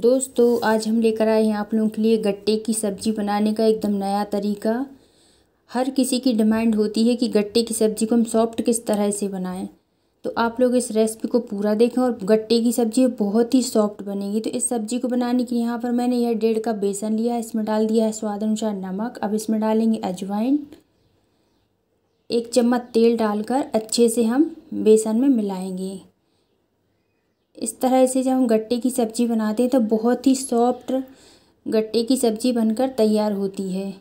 दोस्तों आज हम लेकर आए हैं आप लोगों के लिए गट्टे की सब्ज़ी बनाने का एकदम नया तरीका हर किसी की डिमांड होती है कि गट्टे की सब्ज़ी को हम सॉफ्ट किस तरह से बनाएं तो आप लोग इस रेसिपी को पूरा देखें और गट्टे की सब्ज़ी बहुत ही सॉफ्ट बनेगी तो इस सब्ज़ी को बनाने के यहाँ पर मैंने यह डेढ़ कप बेसन लिया है इसमें डाल दिया है स्वाद अनुसार नमक अब इसमें डालेंगे अजवाइन एक चम्मच तेल डालकर अच्छे से हम बेसन में मिलाएंगे इस तरह से जब हम गट्टे की सब्ज़ी बनाते हैं तो बहुत ही सॉफ्ट गट्टे की सब्ज़ी बनकर तैयार होती है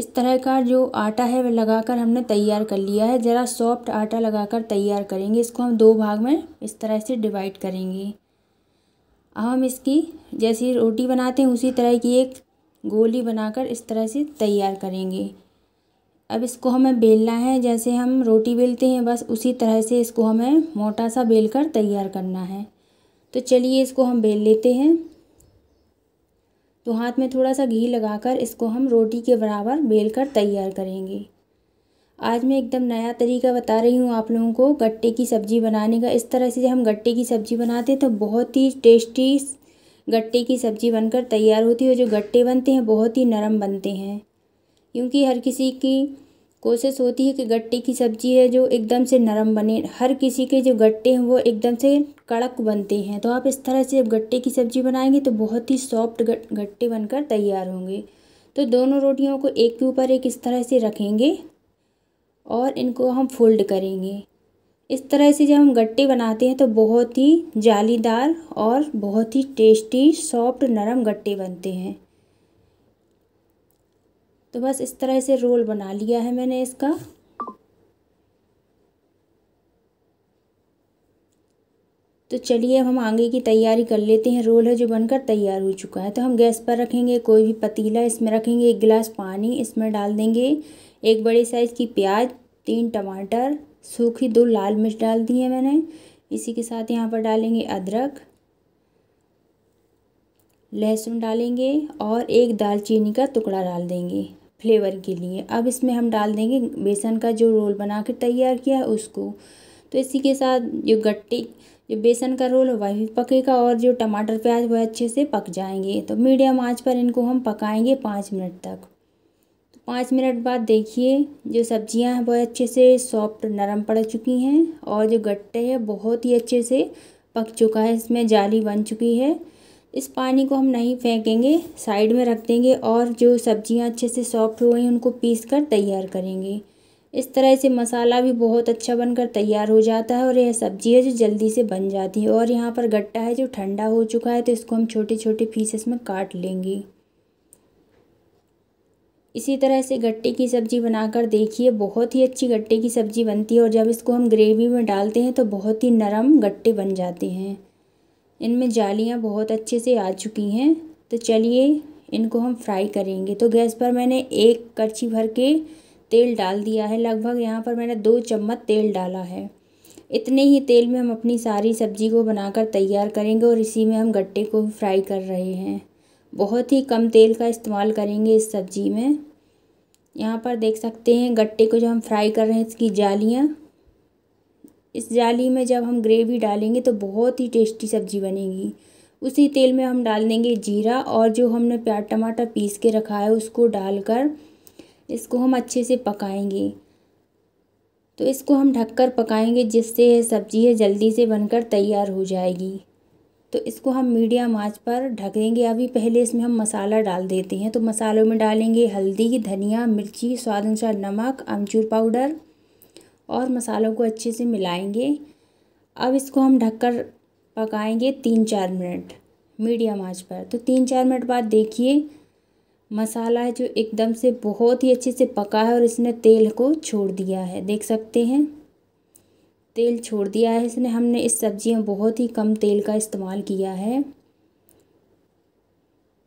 इस तरह का जो आटा है वह लगाकर हमने तैयार कर लिया है ज़रा सॉफ्ट आटा लगाकर तैयार करेंगे इसको हम दो भाग में इस तरह से डिवाइड करेंगे अब हम इसकी जैसी रोटी बनाते हैं उसी तरह की एक गोली बनाकर इस तरह से तैयार करेंगे अब इसको हमें बेलना है जैसे हम रोटी बेलते हैं बस उसी तरह से इसको हमें मोटा सा बेल कर तैयार करना है तो चलिए इसको हम बेल लेते हैं तो हाथ में थोड़ा सा घी लगाकर इसको हम रोटी के बराबर बेल कर तैयार करेंगे आज मैं एकदम नया तरीका बता रही हूँ आप लोगों को गट्टे की सब्ज़ी बनाने का इस तरह से जब हम गट्टे की सब्ज़ी बनाते हैं तो बहुत ही टेस्टी गट्टे की सब्ज़ी बनकर तैयार होती है और जो गट्टे बनते हैं बहुत ही नरम बनते हैं क्योंकि हर किसी की कोशिश होती है कि गट्टे की सब्ज़ी है जो एकदम से नरम बने हर किसी के जो गट्टे हैं वो एकदम से कड़क बनते हैं तो आप इस तरह से जब गट्टे की सब्ज़ी बनाएंगे तो बहुत ही सॉफ्ट गट्टे बनकर तैयार होंगे तो दोनों रोटियों को एक के ऊपर एक इस तरह से रखेंगे और इनको हम फोल्ड करेंगे इस तरह से जब हम गट्टे बनाते हैं तो बहुत ही जालीदार और बहुत ही टेस्टी सॉफ्ट नरम गट्टे बनते हैं तो बस इस तरह से रोल बना लिया है मैंने इसका तो चलिए अब हम आगे की तैयारी कर लेते हैं रोल है जो बनकर तैयार हो चुका है तो हम गैस पर रखेंगे कोई भी पतीला इसमें रखेंगे एक गिलास पानी इसमें डाल देंगे एक बड़े साइज़ की प्याज तीन टमाटर सूखी दो लाल मिर्च डाल दी है मैंने इसी के साथ यहाँ पर डालेंगे अदरक लहसुन डालेंगे और एक दालचीनी का टुकड़ा डाल देंगे फ्लेवर के लिए अब इसमें हम डाल देंगे बेसन का जो रोल बना कर तैयार किया है उसको तो इसी के साथ जो गट्टे जो बेसन का रोल है वह भी पकेगा और जो टमाटर प्याज वह अच्छे से पक जाएंगे तो मीडियम आंच पर इनको हम पकाएंगे पाँच मिनट तक तो पाँच मिनट बाद देखिए जो सब्जियां हैं वह अच्छे से सॉफ्ट नरम पड़ चुकी हैं और जो गट्टे है बहुत ही अच्छे से पक चुका है इसमें जाली बन चुकी है इस पानी को हम नहीं फेंकेंगे साइड में रख देंगे और जो सब्जियां अच्छे से सॉफ्ट हो गई उनको पीस कर तैयार करेंगे इस तरह से मसाला भी बहुत अच्छा बनकर तैयार हो जाता है और यह सब्जी है जो जल्दी से बन जाती है और यहाँ पर गट्टा है जो ठंडा हो चुका है तो इसको हम छोटे छोटे पीसेस में काट लेंगे इसी तरह से गट्टे की सब्ज़ी बनाकर देखिए बहुत ही अच्छी गट्टे की सब्ज़ी बनती है और जब इसको हम ग्रेवी में डालते हैं तो बहुत ही नरम गट्टे बन जाते हैं इनमें जालियाँ बहुत अच्छे से आ चुकी हैं तो चलिए इनको हम फ्राई करेंगे तो गैस पर मैंने एक करछी भर के तेल डाल दिया है लगभग यहाँ पर मैंने दो चम्मच तेल डाला है इतने ही तेल में हम अपनी सारी सब्जी को बनाकर तैयार करेंगे और इसी में हम गट्टे को फ्राई कर रहे हैं बहुत ही कम तेल का इस्तेमाल करेंगे इस सब्जी में यहाँ पर देख सकते हैं गट्टे को जो हम फ्राई कर रहे हैं इसकी जालियाँ इस जाली में जब हम ग्रेवी डालेंगे तो बहुत ही टेस्टी सब्जी बनेगी उसी तेल में हम डाल देंगे जीरा और जो हमने प्याज टमाटर पीस के रखा है उसको डालकर इसको हम अच्छे से पकाएंगे तो इसको हम ढककर पकाएंगे जिससे यह सब्ज़ी है जल्दी से बनकर तैयार हो जाएगी तो इसको हम मीडियम आंच पर ढकेंगे अभी पहले इसमें हम मसाला डाल देते हैं तो मसालों में डालेंगे हल्दी धनिया मिर्ची स्वाद अनुसार नमक अमचूर पाउडर और मसालों को अच्छे से मिलाएंगे अब इसको हम ढककर पकाएंगे तीन चार मिनट मीडियम आंच पर तो तीन चार मिनट बाद देखिए मसाला है जो एकदम से बहुत ही अच्छे से पका है और इसने तेल को छोड़ दिया है देख सकते हैं तेल छोड़ दिया है इसने हमने इस सब्जी में बहुत ही कम तेल का इस्तेमाल किया है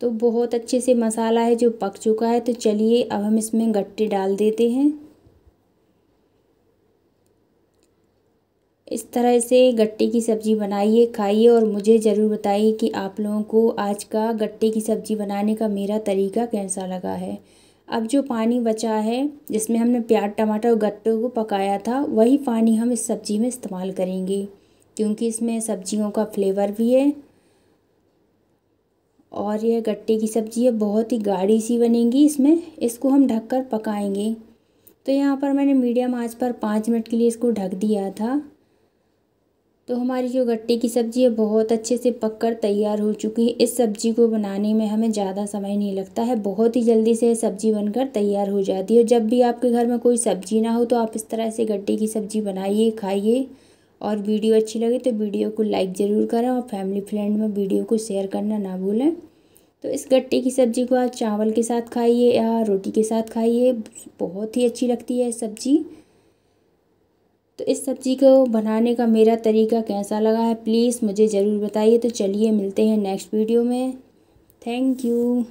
तो बहुत अच्छे से मसाला है जो पक चुका है तो चलिए अब हम इसमें गट्टे डाल देते हैं इस तरह से गट्टे की सब्ज़ी बनाइए खाइए और मुझे ज़रूर बताइए कि आप लोगों को आज का गट्टे की सब्ज़ी बनाने का मेरा तरीका कैसा लगा है अब जो पानी बचा है जिसमें हमने प्याज टमाटर और गट्टों को पकाया था वही पानी हम इस सब्ज़ी में इस्तेमाल करेंगे क्योंकि इसमें सब्जियों का फ्लेवर भी है और यह गट्टे की सब्ज़ी है बहुत ही गाढ़ी सी बनेगी इसमें इसको हम ढककर पकाएंगे तो यहाँ पर मैंने मीडियम आंच पर पाँच मिनट के लिए इसको ढक दिया था तो हमारी जो गट्टे की सब्ज़ी है बहुत अच्छे से पक कर तैयार हो चुकी है इस सब्ज़ी को बनाने में हमें ज़्यादा समय नहीं लगता है बहुत ही जल्दी से सब्ज़ी बनकर तैयार हो जाती है जब भी आपके घर में कोई सब्ज़ी ना हो तो आप इस तरह से गट्टे की सब्ज़ी बनाइए खाइए और वीडियो अच्छी लगे तो वीडियो को लाइक ज़रूर करें और फैमिली फ्रेंड में वीडियो को शेयर करना ना भूलें तो इस गट्टे की सब्ज़ी को आप चावल के साथ खाइए या रोटी के साथ खाइए बहुत ही अच्छी लगती है सब्ज़ी तो इस सब्ज़ी को बनाने का मेरा तरीका कैसा लगा है प्लीज़ मुझे ज़रूर बताइए तो चलिए मिलते हैं नेक्स्ट वीडियो में थैंक यू